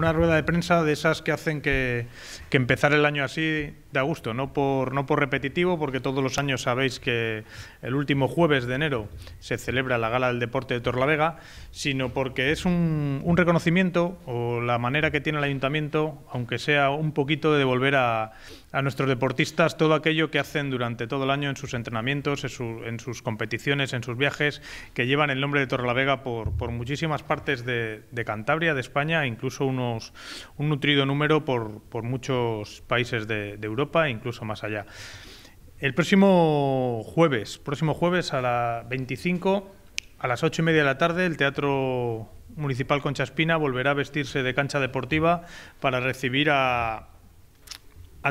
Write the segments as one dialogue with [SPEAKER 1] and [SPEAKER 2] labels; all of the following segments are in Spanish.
[SPEAKER 1] Una rueda de prensa de esas que hacen que, que, empezar el año así de gusto, no por, no por repetitivo, porque todos los años sabéis que el último jueves de enero se celebra la Gala del Deporte de Torlavega, sino porque es un, un reconocimiento o la manera que tiene el ayuntamiento, aunque sea un poquito, de devolver a, a nuestros deportistas todo aquello que hacen durante todo el año en sus entrenamientos, en, en sus competiciones, en sus viajes, que llevan el nombre de Torlavega por, por muchísimas partes de, de Cantabria, de España, incluso uno un nutrido número por, por muchos países de, Europa e incluso más allá. El próximo jueves, próximo jueves a las 25, a las 8 y media de la tarde, el Teatro Municipal Concha Espina volverá a vestirse de cancha deportiva para recibir a,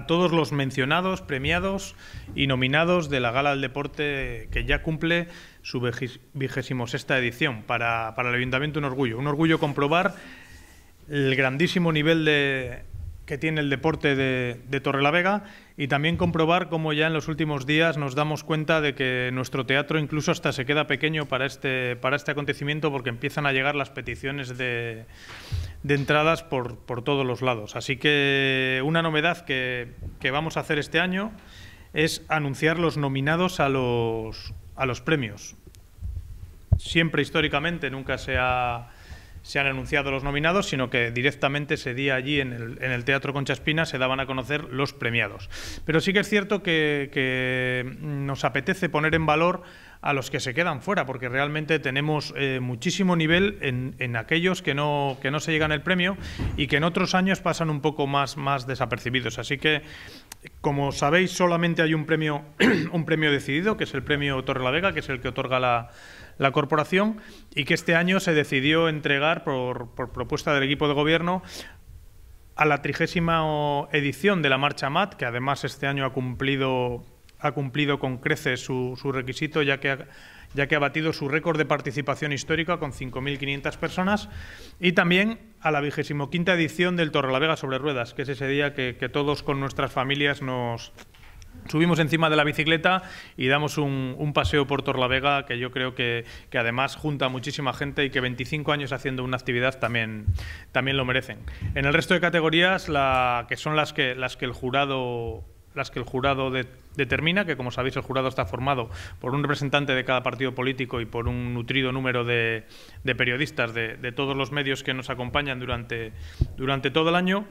[SPEAKER 1] todos los mencionados, premiados y nominados de la Gala del Deporte que ya cumple su vigésimo sexta edición. Para, para el Ayuntamiento un orgullo, un orgullo comprobar el grandísimo nivel de, que tiene el deporte de, de Torrelavega y también comprobar cómo ya en los últimos días nos damos cuenta de que nuestro teatro incluso hasta se queda pequeño para este, para este acontecimiento porque empiezan a llegar las peticiones de, de entradas por, por, todos los lados. Así que una novedad que, que, vamos a hacer este año es anunciar los nominados a los, a los premios. Siempre históricamente nunca se ha se han anunciado los nominados, sino que directamente ese día allí en el, Teatro Concha Espina se daban a conocer los premiados. Pero sí que es cierto que, mm, nos apetece poner en valor a los que se quedan fuera, porque realmente tenemos eh, muchísimo nivel en, aquellos que no, que no se llegan el premio y que en otros años pasan un poco más, más desapercibidos. Así que, como sabéis, solamente hay un premio, un premio decidido, que es el premio Torre la Vega, que es el que otorga la, la corporación y que este año se decidió entregar por, propuesta del equipo de gobierno a la trigésima edición de la Marcha MAT, que además este año ha cumplido, ha cumplido con creces su, requisito, ya que ha, ya que ha batido su récord de participación histórica con 5.500 personas, y también a la vigésimo quinta edición del Torre la Vega sobre Ruedas, que es ese día que todos con nuestras familias nos, subimos encima de la bicicleta y damos un, paseo por Torlavega que yo creo que, además junta a muchísima gente y que 25 años haciendo una actividad también, también lo merecen. En el resto de categorías, que son las que, las que el jurado las que el jurado determina, que como sabéis el jurado está formado por un representante de cada partido político y por un nutrido número de, periodistas de, de, todos los medios que nos acompañan durante, durante todo el año.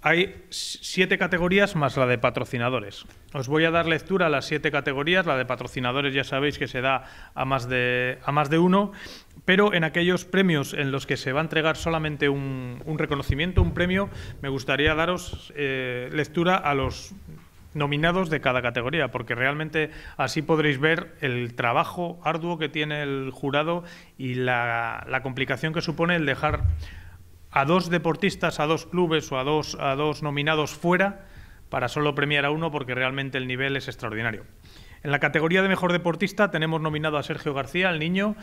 [SPEAKER 1] Hay siete categorías más la de patrocinadores. Os voy a dar lectura a las siete categorías. La de patrocinadores ya sabéis que se da a más de, a más de uno, pero en aquellos premios en los que se va a entregar solamente un, reconocimiento, un premio, me gustaría daros eh, lectura a los nominados de cada categoría, porque realmente así podréis ver el trabajo arduo que tiene el jurado y la complicación que supone el dejar a dos deportistas, a dos clubes o a dos, a dos nominados fuera para solo premiar a uno porque realmente el nivel es extraordinario. En la categoría de mejor deportista tenemos nominado a Sergio García, el niño,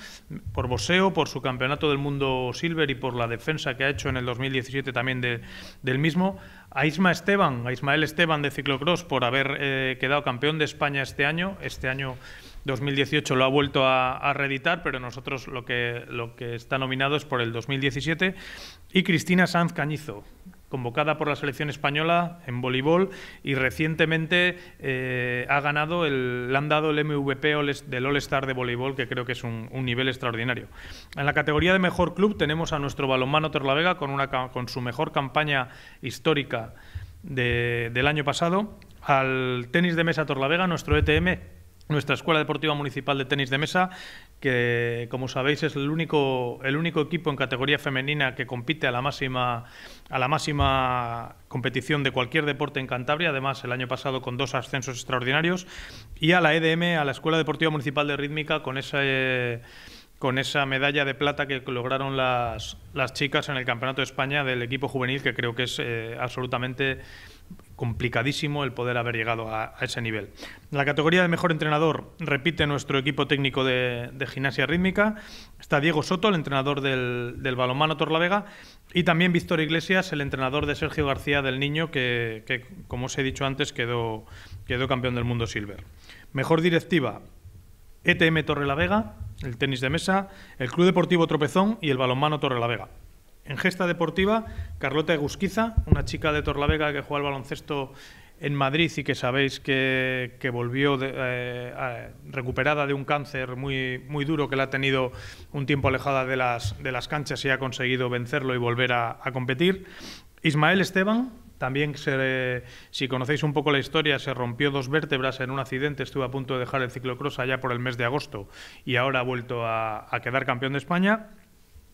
[SPEAKER 1] por boxeo, por su campeonato del mundo silver y por la defensa que ha hecho en el 2017 también de, del mismo. A Isma Esteban, a Ismael Esteban de ciclocross por haber eh, quedado campeón de España este año. Este año 2018 lo ha vuelto a, a, reeditar, pero nosotros lo que, lo que está nominado es por el 2017 y Cristina Sanz Cañizo, convocada por la selección española en voleibol y recientemente eh, ha ganado el, le han dado el MVP del All Star de voleibol, que creo que es un, nivel extraordinario. En la categoría de mejor club tenemos a nuestro balonmano Torlavega con, una, con su mejor campaña histórica del año pasado, al tenis de mesa Torlavega, nuestro ETM, nuestra Escuela Deportiva Municipal de Tenis de Mesa, que como sabéis es el único, el único equipo en categoría femenina que compite a la máxima a la máxima competición de cualquier deporte en Cantabria, además el año pasado con dos ascensos extraordinarios, y a la EDM, a la Escuela Deportiva Municipal de Rítmica, con esa con esa medalla de plata que lograron las, las, chicas en el Campeonato de España del equipo juvenil, que creo que es eh, absolutamente complicadísimo el poder haber llegado a, ese nivel. la categoría de mejor entrenador repite nuestro equipo técnico de, gimnasia rítmica. Está Diego Soto, el entrenador del, balonmano Torrelavega, y también Víctor Iglesias, el entrenador de Sergio García del Niño, que, como os he dicho antes, quedó, quedó campeón del mundo silver. Mejor directiva, ETM Torrelavega, el tenis de mesa, el Club Deportivo Tropezón y el balonmano Torrelavega. En gesta deportiva, Carlota Egusquiza, una chica de Torlavega que juega al baloncesto en Madrid y que sabéis que, volvió eh, recuperada de un cáncer muy, muy duro que la ha tenido un tiempo alejada de las, de las canchas y ha conseguido vencerlo y volver a, competir. Ismael Esteban, también, si conocéis un poco la historia, se rompió dos vértebras en un accidente, estuvo a punto de dejar el ciclocross allá por el mes de agosto y ahora ha vuelto a quedar campeón de España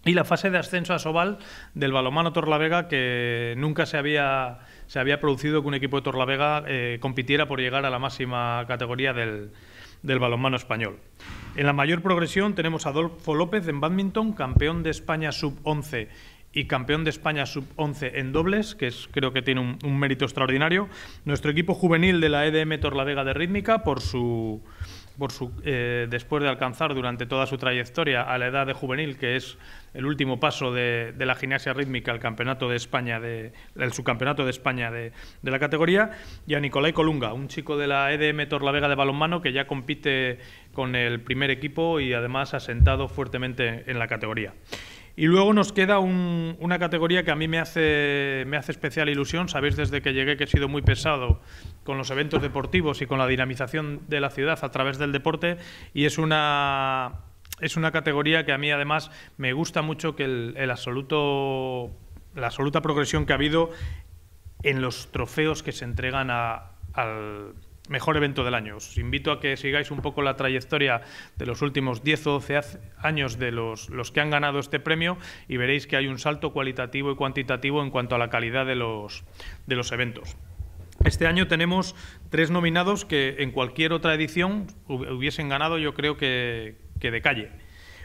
[SPEAKER 1] y la fase de ascenso a Sobal del balonmano Torlavega, que nunca se había, se había producido que un equipo de Torlavega eh, compitiera por llegar a la máxima categoría del, balonmano español. En la mayor progresión tenemos a Adolfo López en badminton, campeón de España sub-11 y campeón de España sub-11 en dobles, que es, creo que tiene un, un, mérito extraordinario. Nuestro equipo juvenil de la EDM Torlavega de Rítmica por su por su, eh, después de alcanzar durante toda su trayectoria a la edad de juvenil, que es el último paso de, de la gimnasia rítmica al campeonato de España, de, el subcampeonato de España de, de, la categoría, y a Nicolai Colunga, un chico de la EDM Torlavega de balonmano que ya compite con el primer equipo y además ha sentado fuertemente en la categoría. Y luego nos queda una categoría que a mí me hace, me hace especial ilusión. Sabéis desde que llegué que he sido muy pesado con los eventos deportivos y con la dinamización de la ciudad a través del deporte y es una, es una categoría que a mí además me gusta mucho que el, absoluto, la absoluta progresión que ha habido en los trofeos que se entregan a, al mejor evento del año. Os invito a que sigáis un poco la trayectoria de los últimos 10 o 12 años de los, los, que han ganado este premio y veréis que hay un salto cualitativo y cuantitativo en cuanto a la calidad de los, de los eventos. Este año tenemos tres nominados que en cualquier otra edición hubiesen ganado, yo creo que, que de calle.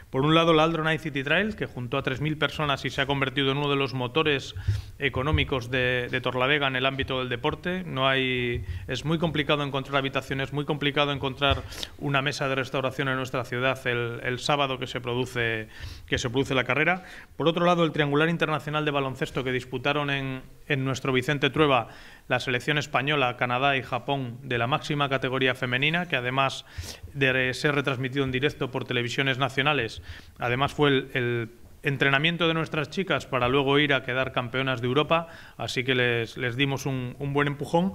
[SPEAKER 1] Por un lado, la Aldronai City Trail, que juntó a 3.000 personas y se ha convertido en uno de los motores económicos de, Torlavega en el ámbito del deporte. No hay, es muy complicado encontrar habitaciones, muy complicado encontrar una mesa de restauración en nuestra ciudad el, sábado que se, produce, que se produce la carrera. Por otro lado, el Triangular Internacional de Baloncesto que disputaron en, en nuestro Vicente Trueba la selección española, Canadá y Japón de la máxima categoría femenina, que además de ser retransmitido en directo por televisiones nacionales, además fue el, entrenamiento de nuestras chicas para luego ir a quedar campeonas de Europa, así que les, dimos un, buen empujón.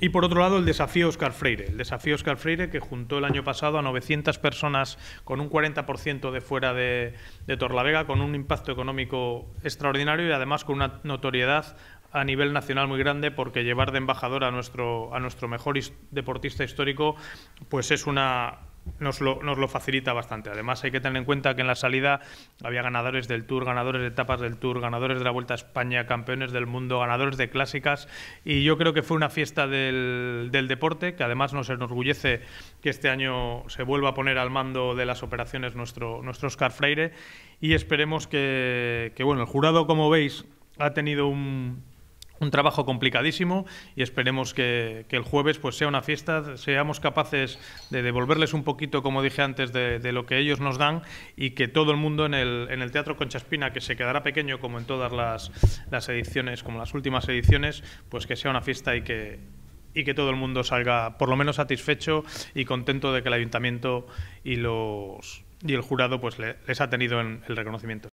[SPEAKER 1] Y por otro lado, el desafío Oscar Freire, el desafío Oscar Freire que juntó el año pasado a 900 personas con un 40% de fuera de, de Torlavega, con un impacto económico extraordinario y además con una notoriedad a nivel nacional muy grande porque llevar de embajador a nuestro, a nuestro mejor deportista histórico pues es una, nos lo, nos lo, facilita bastante. Además, hay que tener en cuenta que en la salida había ganadores del Tour, ganadores de etapas del Tour, ganadores de la Vuelta a España, campeones del mundo, ganadores de clásicas. Y yo creo que fue una fiesta del, del deporte, que además nos enorgullece que este año se vuelva a poner al mando de las operaciones nuestro, nuestro Oscar Freire. Y esperemos que, que bueno, el jurado, como veis, ha tenido un, un trabajo complicadísimo y esperemos que, el jueves pues sea una fiesta, seamos capaces de devolverles un poquito, como dije antes, de, lo que ellos nos dan y que todo el mundo en el, en el Teatro Conchaspina, que se quedará pequeño como en todas las, ediciones, como las últimas ediciones, pues que sea una fiesta y que y que todo el mundo salga por lo menos satisfecho y contento de que el ayuntamiento y los y el jurado pues les ha tenido en el reconocimiento.